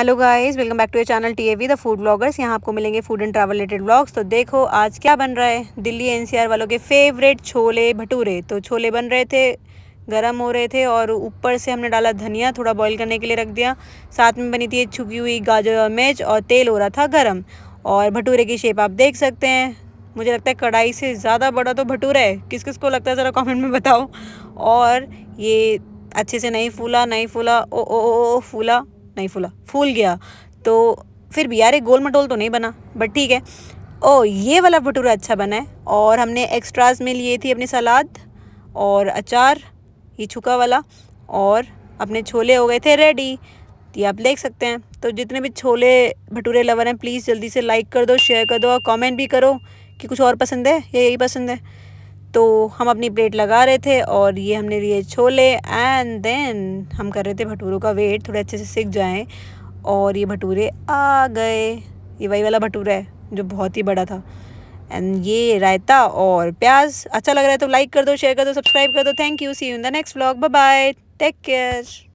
hello guys welcome back to a channel TAV the food bloggers यहाँ आपको मिलेंगे food and travel related blogs तो देखो आज क्या बन रहा है दिल्ली एनसीआर वालों के फेवरेट छोले भटूरे तो छोले बन रहे थे गर्म हो रहे थे और ऊपर से हमने डाला धनिया थोड़ा बॉईल करने के लिए रख दिया साथ में बनी थी छुकी हुई गाजर और मिर्च और तेल हो रहा था गर्म और भटूरे की शेप आप देख सकते हैं मुझे लगता है कढ़ाई से ज़्यादा बड़ा तो भटूरा है किस किस को लगता है ज़रा कॉमेंट में बताओ और ये अच्छे से नहीं फूला नहीं फूला ओ ओ ओ फूला नहीं फूला फूल गया तो फिर भी यार एक गोल मटोल तो नहीं बना बट ठीक है ओ ये वाला भटूरा अच्छा बना है और हमने एक्स्ट्राज में लिए थी अपनी सलाद और अचार ये छुका वाला और अपने छोले हो गए थे रेडी ये आप देख सकते हैं तो जितने भी छोले भटूरे लवर हैं प्लीज़ जल्दी से लाइक कर दो शेयर कर दो और कमेंट भी करो कि कुछ और पसंद है या यही पसंद है तो हम अपनी प्लेट लगा रहे थे और ये हमने लिए छोले एंड देन हम कर रहे थे भटूरों का वेट थोड़े अच्छे से सीख जाए और ये भटूरे आ गए ये वही वाला भटूरा है जो बहुत ही बड़ा था एंड ये रायता और प्याज अच्छा लग रहा है तो लाइक कर दो शेयर कर दो सब्सक्राइब कर दो thank you see you in the next vlog bye bye take care